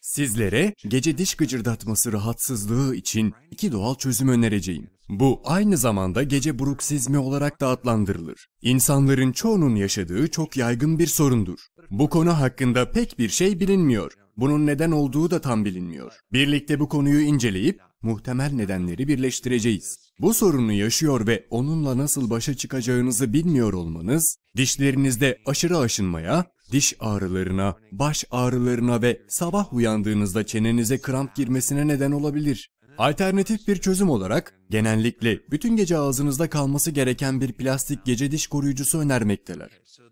Sizlere gece diş gıcırdatması rahatsızlığı için iki doğal çözüm önereceğim. Bu aynı zamanda gece bruksizmi olarak da adlandırılır. İnsanların çoğunun yaşadığı çok yaygın bir sorundur. Bu konu hakkında pek bir şey bilinmiyor. Bunun neden olduğu da tam bilinmiyor. Birlikte bu konuyu inceleyip muhtemel nedenleri birleştireceğiz. Bu sorunu yaşıyor ve onunla nasıl başa çıkacağınızı bilmiyor olmanız, dişlerinizde aşırı aşınmaya, diş ağrılarına, baş ağrılarına ve sabah uyandığınızda çenenize kramp girmesine neden olabilir. Alternatif bir çözüm olarak genellikle bütün gece ağzınızda kalması gereken bir plastik gece diş koruyucusu önermekteler.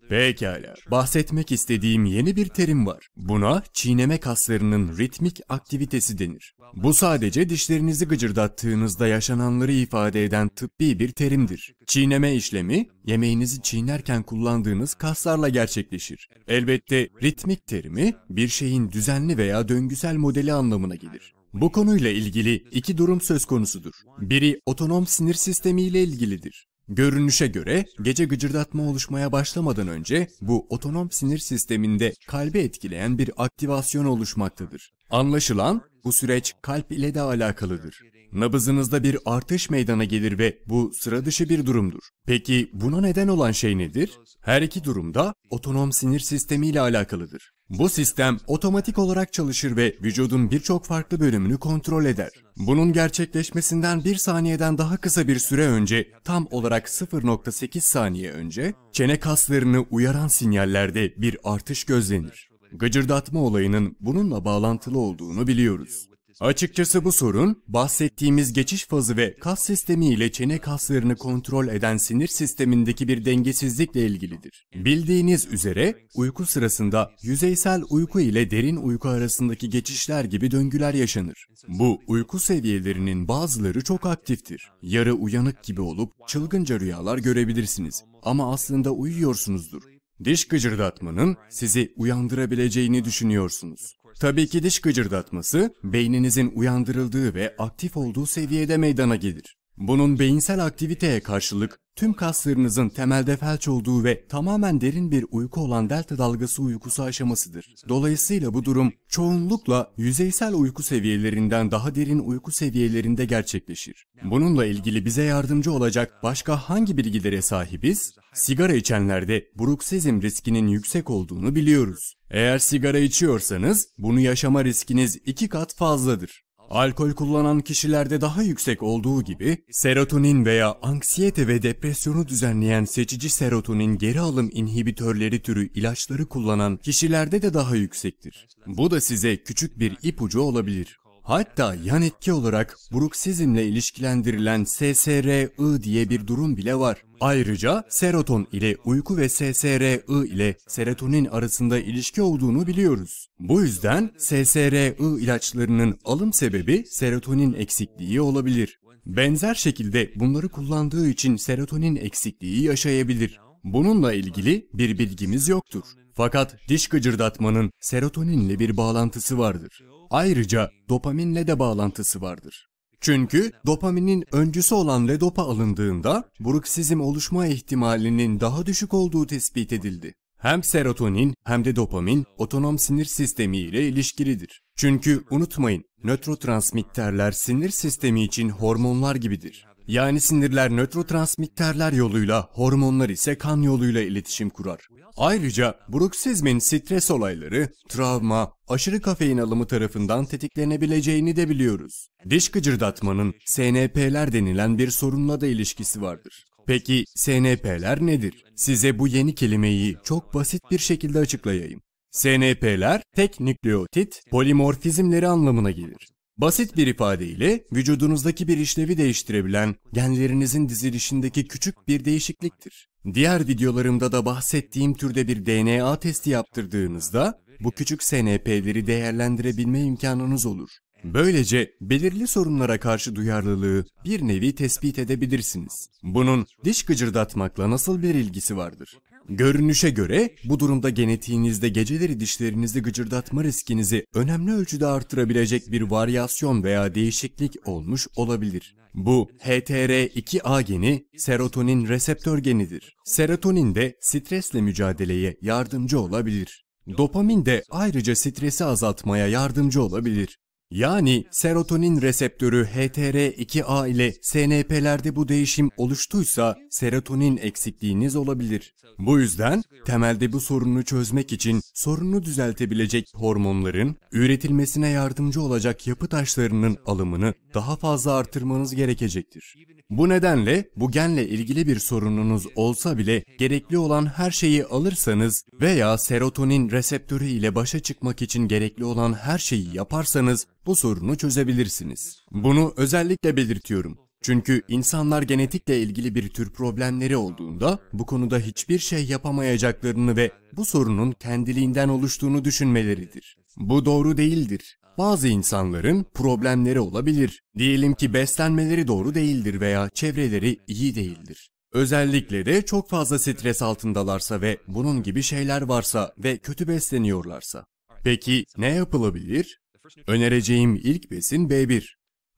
Pekala, bahsetmek istediğim yeni bir terim var. Buna çiğneme kaslarının ritmik aktivitesi denir. Bu sadece dişlerinizi gıcırdattığınızda yaşananları ifade eden tıbbi bir terimdir. Çiğneme işlemi, yemeğinizi çiğnerken kullandığınız kaslarla gerçekleşir. Elbette ritmik terimi, bir şeyin düzenli veya döngüsel modeli anlamına gelir. Bu konuyla ilgili iki durum söz konusudur. Biri otonom sinir sistemi ile ilgilidir. Görünüşe göre gece gıcırdatma oluşmaya başlamadan önce bu otonom sinir sisteminde kalbi etkileyen bir aktivasyon oluşmaktadır. Anlaşılan bu süreç kalp ile de alakalıdır. Nabızınızda bir artış meydana gelir ve bu sıra dışı bir durumdur. Peki buna neden olan şey nedir? Her iki durumda otonom sinir sistemi ile alakalıdır. Bu sistem otomatik olarak çalışır ve vücudun birçok farklı bölümünü kontrol eder. Bunun gerçekleşmesinden bir saniyeden daha kısa bir süre önce, tam olarak 0.8 saniye önce, çene kaslarını uyaran sinyallerde bir artış gözlenir. Gıcırdatma olayının bununla bağlantılı olduğunu biliyoruz. Açıkçası bu sorun, bahsettiğimiz geçiş fazı ve kas sistemi ile çene kaslarını kontrol eden sinir sistemindeki bir dengesizlikle ilgilidir. Bildiğiniz üzere, uyku sırasında yüzeysel uyku ile derin uyku arasındaki geçişler gibi döngüler yaşanır. Bu, uyku seviyelerinin bazıları çok aktiftir. Yarı uyanık gibi olup çılgınca rüyalar görebilirsiniz ama aslında uyuyorsunuzdur. Diş gıcırdatmanın sizi uyandırabileceğini düşünüyorsunuz. Tabii ki diş gıcırdatması beyninizin uyandırıldığı ve aktif olduğu seviyede meydana gelir. Bunun beyinsel aktiviteye karşılık tüm kaslarınızın temelde felç olduğu ve tamamen derin bir uyku olan delta dalgası uykusu aşamasıdır. Dolayısıyla bu durum çoğunlukla yüzeysel uyku seviyelerinden daha derin uyku seviyelerinde gerçekleşir. Bununla ilgili bize yardımcı olacak başka hangi bilgilere sahibiz? Sigara içenlerde bruksizm riskinin yüksek olduğunu biliyoruz. Eğer sigara içiyorsanız bunu yaşama riskiniz iki kat fazladır. Alkol kullanan kişilerde daha yüksek olduğu gibi serotonin veya anksiyete ve depresyonu düzenleyen seçici serotonin geri alım inhibitörleri türü ilaçları kullanan kişilerde de daha yüksektir. Bu da size küçük bir ipucu olabilir. Hatta yan etki olarak bruksizmle ilişkilendirilen SSRI diye bir durum bile var. Ayrıca seroton ile uyku ve SSRI ile serotonin arasında ilişki olduğunu biliyoruz. Bu yüzden SSRI ilaçlarının alım sebebi serotonin eksikliği olabilir. Benzer şekilde bunları kullandığı için serotonin eksikliği yaşayabilir. Bununla ilgili bir bilgimiz yoktur. Fakat diş gıcırdatmanın serotoninle bir bağlantısı vardır. Ayrıca dopaminle de bağlantısı vardır. Çünkü dopaminin öncüsü olan ledopa alındığında bruksizm oluşma ihtimalinin daha düşük olduğu tespit edildi. Hem serotonin hem de dopamin otonom sinir sistemi ile ilişkilidir. Çünkü unutmayın nötrotransmitterler sinir sistemi için hormonlar gibidir. Yani sinirler nötrotransmitterler yoluyla, hormonlar ise kan yoluyla iletişim kurar. Ayrıca bruksizmin stres olayları, travma, aşırı kafein alımı tarafından tetiklenebileceğini de biliyoruz. Diş gıcırdatmanın SNP'ler denilen bir sorunla da ilişkisi vardır. Peki SNP'ler nedir? Size bu yeni kelimeyi çok basit bir şekilde açıklayayım. SNP'ler tek nükleotit polimorfizmleri anlamına gelir. Basit bir ifadeyle vücudunuzdaki bir işlevi değiştirebilen genlerinizin dizilişindeki küçük bir değişikliktir. Diğer videolarımda da bahsettiğim türde bir DNA testi yaptırdığınızda bu küçük SNP'leri değerlendirebilme imkanınız olur. Böylece belirli sorunlara karşı duyarlılığı bir nevi tespit edebilirsiniz. Bunun diş gıcırdatmakla nasıl bir ilgisi vardır? Görünüşe göre bu durumda genetiğinizde geceleri dişlerinizi gıcırdatma riskinizi önemli ölçüde artırabilecek bir varyasyon veya değişiklik olmuş olabilir. Bu HTR2A geni serotonin reseptör genidir. Serotonin de stresle mücadeleye yardımcı olabilir. Dopamin de ayrıca stresi azaltmaya yardımcı olabilir. Yani serotonin reseptörü HTR2A ile SNP'lerde bu değişim oluştuysa serotonin eksikliğiniz olabilir. Bu yüzden temelde bu sorunu çözmek için sorunu düzeltebilecek hormonların üretilmesine yardımcı olacak yapı taşlarının alımını daha fazla artırmanız gerekecektir. Bu nedenle bu genle ilgili bir sorununuz olsa bile gerekli olan her şeyi alırsanız veya serotonin reseptörü ile başa çıkmak için gerekli olan her şeyi yaparsanız bu sorunu çözebilirsiniz. Bunu özellikle belirtiyorum. Çünkü insanlar genetikle ilgili bir tür problemleri olduğunda bu konuda hiçbir şey yapamayacaklarını ve bu sorunun kendiliğinden oluştuğunu düşünmeleridir. Bu doğru değildir bazı insanların problemleri olabilir. Diyelim ki beslenmeleri doğru değildir veya çevreleri iyi değildir. Özellikle de çok fazla stres altındalarsa ve bunun gibi şeyler varsa ve kötü besleniyorlarsa. Peki ne yapılabilir? Önereceğim ilk besin B1.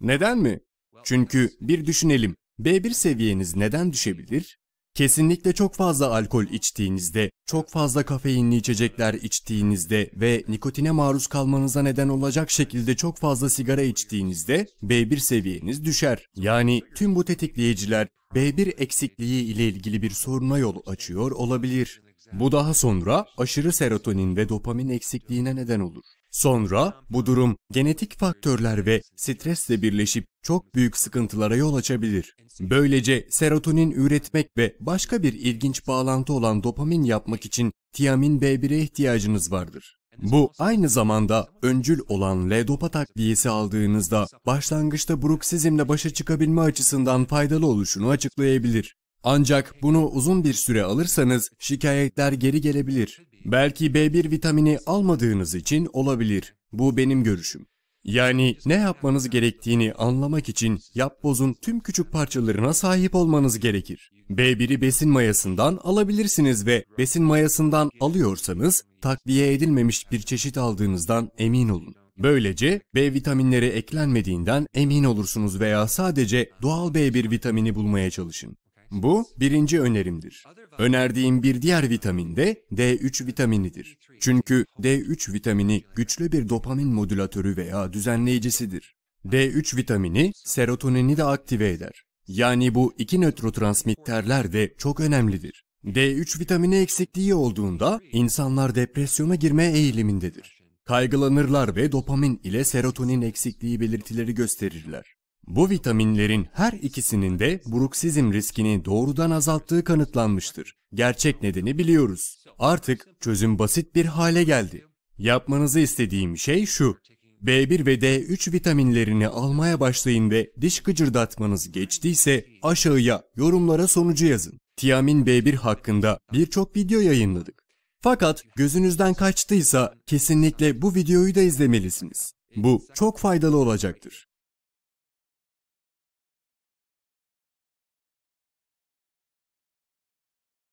Neden mi? Çünkü bir düşünelim. B1 seviyeniz neden düşebilir? Kesinlikle çok fazla alkol içtiğinizde, çok fazla kafeinli içecekler içtiğinizde ve nikotine maruz kalmanıza neden olacak şekilde çok fazla sigara içtiğinizde B1 seviyeniz düşer. Yani tüm bu tetikleyiciler B1 eksikliği ile ilgili bir soruna yol açıyor olabilir. Bu daha sonra aşırı serotonin ve dopamin eksikliğine neden olur. Sonra bu durum genetik faktörler ve stresle birleşip çok büyük sıkıntılara yol açabilir. Böylece serotonin üretmek ve başka bir ilginç bağlantı olan dopamin yapmak için tiamin B1'e ihtiyacınız vardır. Bu aynı zamanda öncül olan L-dopa takviyesi aldığınızda başlangıçta bruksizmle başa çıkabilme açısından faydalı oluşunu açıklayabilir. Ancak bunu uzun bir süre alırsanız şikayetler geri gelebilir. Belki B1 vitamini almadığınız için olabilir. Bu benim görüşüm. Yani ne yapmanız gerektiğini anlamak için yapbozun tüm küçük parçalarına sahip olmanız gerekir. B1'i besin mayasından alabilirsiniz ve besin mayasından alıyorsanız takviye edilmemiş bir çeşit aldığınızdan emin olun. Böylece B vitaminleri eklenmediğinden emin olursunuz veya sadece doğal B1 vitamini bulmaya çalışın. Bu birinci önerimdir. Önerdiğim bir diğer vitamin de D3 vitaminidir. Çünkü D3 vitamini güçlü bir dopamin modülatörü veya düzenleyicisidir. D3 vitamini serotonini de aktive eder. Yani bu iki nötrotransmitterler de çok önemlidir. D3 vitamini eksikliği olduğunda insanlar depresyona girme eğilimindedir. Kaygılanırlar ve dopamin ile serotonin eksikliği belirtileri gösterirler. Bu vitaminlerin her ikisinin de bruksizm riskini doğrudan azalttığı kanıtlanmıştır. Gerçek nedeni biliyoruz. Artık çözüm basit bir hale geldi. Yapmanızı istediğim şey şu. B1 ve D3 vitaminlerini almaya başlayın ve diş gıcırdatmanız geçtiyse aşağıya yorumlara sonucu yazın. Tiamin B1 hakkında birçok video yayınladık. Fakat gözünüzden kaçtıysa kesinlikle bu videoyu da izlemelisiniz. Bu çok faydalı olacaktır.